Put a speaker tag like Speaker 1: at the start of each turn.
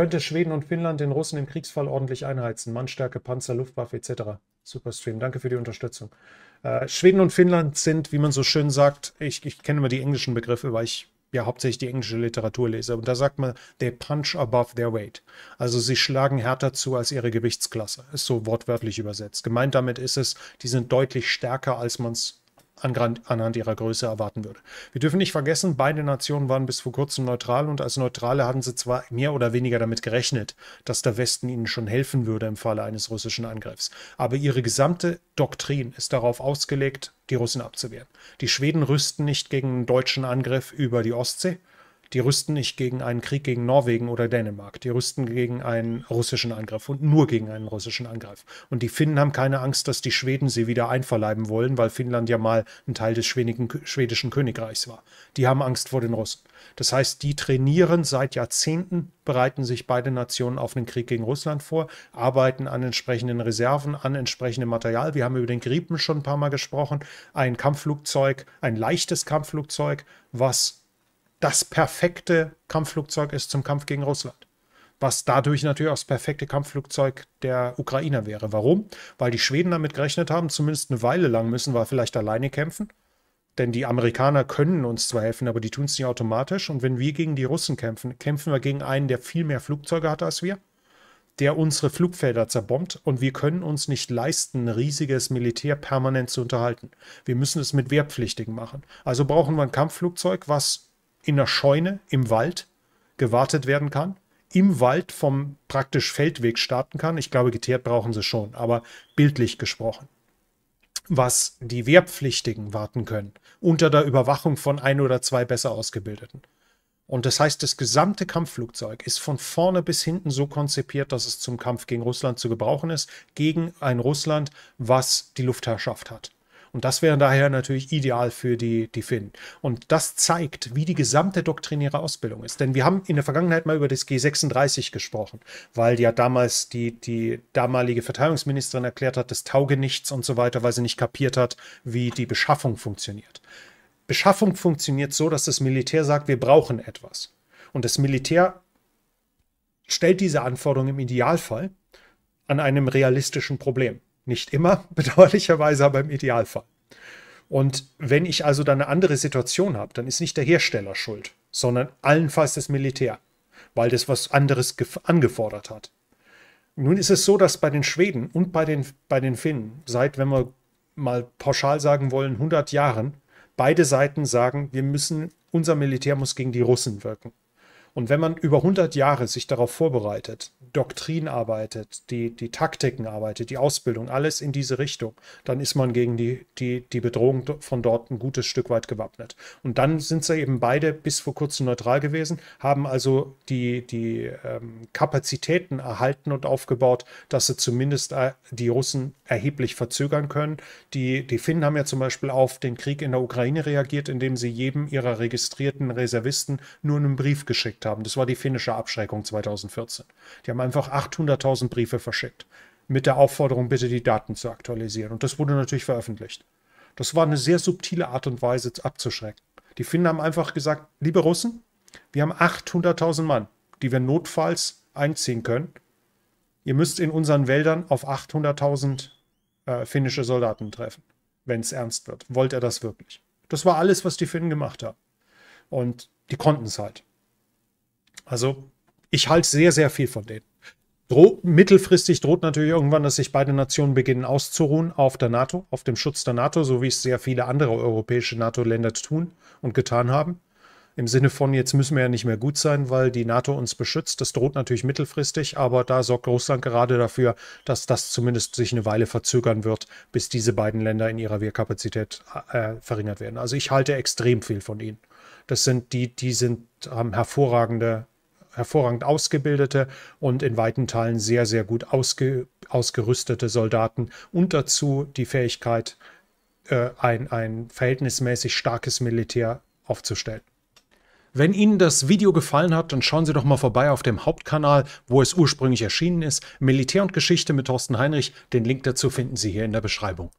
Speaker 1: Könnte Schweden und Finnland den Russen im Kriegsfall ordentlich einheizen? Mannstärke, Panzer, Luftwaffe etc. Superstream, danke für die Unterstützung. Äh, Schweden und Finnland sind, wie man so schön sagt, ich, ich kenne immer die englischen Begriffe, weil ich ja hauptsächlich die englische Literatur lese. Und da sagt man, they punch above their weight. Also sie schlagen härter zu als ihre Gewichtsklasse. Ist so wortwörtlich übersetzt. Gemeint damit ist es, die sind deutlich stärker, als man es anhand ihrer Größe erwarten würde. Wir dürfen nicht vergessen, beide Nationen waren bis vor kurzem neutral und als Neutrale hatten sie zwar mehr oder weniger damit gerechnet, dass der Westen ihnen schon helfen würde im Falle eines russischen Angriffs, aber ihre gesamte Doktrin ist darauf ausgelegt, die Russen abzuwehren. Die Schweden rüsten nicht gegen einen deutschen Angriff über die Ostsee, die rüsten nicht gegen einen Krieg gegen Norwegen oder Dänemark. Die rüsten gegen einen russischen Angriff und nur gegen einen russischen Angriff. Und die Finnen haben keine Angst, dass die Schweden sie wieder einverleiben wollen, weil Finnland ja mal ein Teil des schwedischen Königreichs war. Die haben Angst vor den Russen. Das heißt, die trainieren seit Jahrzehnten, bereiten sich beide Nationen auf einen Krieg gegen Russland vor, arbeiten an entsprechenden Reserven, an entsprechendem Material. Wir haben über den Gripen schon ein paar Mal gesprochen. Ein Kampfflugzeug, ein leichtes Kampfflugzeug, was das perfekte Kampfflugzeug ist zum Kampf gegen Russland. Was dadurch natürlich auch das perfekte Kampfflugzeug der Ukrainer wäre. Warum? Weil die Schweden damit gerechnet haben, zumindest eine Weile lang müssen wir vielleicht alleine kämpfen. Denn die Amerikaner können uns zwar helfen, aber die tun es nicht automatisch. Und wenn wir gegen die Russen kämpfen, kämpfen wir gegen einen, der viel mehr Flugzeuge hat als wir, der unsere Flugfelder zerbombt. Und wir können uns nicht leisten, ein riesiges Militär permanent zu unterhalten. Wir müssen es mit Wehrpflichtigen machen. Also brauchen wir ein Kampfflugzeug, was in einer Scheune im Wald gewartet werden kann, im Wald vom praktisch Feldweg starten kann. Ich glaube, geteert brauchen sie schon, aber bildlich gesprochen. Was die Wehrpflichtigen warten können, unter der Überwachung von ein oder zwei besser Ausgebildeten. Und das heißt, das gesamte Kampfflugzeug ist von vorne bis hinten so konzipiert, dass es zum Kampf gegen Russland zu gebrauchen ist, gegen ein Russland, was die Luftherrschaft hat. Und das wäre daher natürlich ideal für die, die Finnen. Und das zeigt, wie die gesamte doktrinäre Ausbildung ist. Denn wir haben in der Vergangenheit mal über das G36 gesprochen, weil ja damals die, die damalige Verteidigungsministerin erklärt hat, das tauge nichts und so weiter, weil sie nicht kapiert hat, wie die Beschaffung funktioniert. Beschaffung funktioniert so, dass das Militär sagt, wir brauchen etwas. Und das Militär stellt diese Anforderung im Idealfall an einem realistischen Problem. Nicht immer, bedauerlicherweise, aber im Idealfall. Und wenn ich also dann eine andere Situation habe, dann ist nicht der Hersteller schuld, sondern allenfalls das Militär, weil das was anderes angefordert hat. Nun ist es so, dass bei den Schweden und bei den, bei den Finnen seit, wenn wir mal pauschal sagen wollen, 100 Jahren, beide Seiten sagen, wir müssen, unser Militär muss gegen die Russen wirken. Und wenn man über 100 Jahre sich darauf vorbereitet, Doktrin arbeitet, die, die Taktiken arbeitet, die Ausbildung, alles in diese Richtung, dann ist man gegen die, die, die Bedrohung von dort ein gutes Stück weit gewappnet. Und dann sind sie eben beide bis vor kurzem neutral gewesen, haben also die, die ähm, Kapazitäten erhalten und aufgebaut, dass sie zumindest äh, die Russen erheblich verzögern können. Die, die Finnen haben ja zum Beispiel auf den Krieg in der Ukraine reagiert, indem sie jedem ihrer registrierten Reservisten nur einen Brief geschickt verschickt haben. Das war die finnische Abschreckung 2014. Die haben einfach 800.000 Briefe verschickt mit der Aufforderung, bitte die Daten zu aktualisieren. Und das wurde natürlich veröffentlicht. Das war eine sehr subtile Art und Weise abzuschrecken. Die Finnen haben einfach gesagt, liebe Russen, wir haben 800.000 Mann, die wir notfalls einziehen können. Ihr müsst in unseren Wäldern auf 800.000 äh, finnische Soldaten treffen, wenn es ernst wird. Wollt ihr das wirklich? Das war alles, was die Finnen gemacht haben. Und die konnten es halt. Also ich halte sehr, sehr viel von denen. Droh, mittelfristig droht natürlich irgendwann, dass sich beide Nationen beginnen auszuruhen auf der NATO, auf dem Schutz der NATO, so wie es sehr viele andere europäische NATO-Länder tun und getan haben. Im Sinne von, jetzt müssen wir ja nicht mehr gut sein, weil die NATO uns beschützt. Das droht natürlich mittelfristig, aber da sorgt Russland gerade dafür, dass das zumindest sich eine Weile verzögern wird, bis diese beiden Länder in ihrer Wehrkapazität äh, verringert werden. Also ich halte extrem viel von ihnen. Das sind die, die sind, haben hervorragende hervorragend ausgebildete und in weiten Teilen sehr, sehr gut ausge, ausgerüstete Soldaten und dazu die Fähigkeit, äh, ein, ein verhältnismäßig starkes Militär aufzustellen. Wenn Ihnen das Video gefallen hat, dann schauen Sie doch mal vorbei auf dem Hauptkanal, wo es ursprünglich erschienen ist. Militär und Geschichte mit Thorsten Heinrich. Den Link dazu finden Sie hier in der Beschreibung.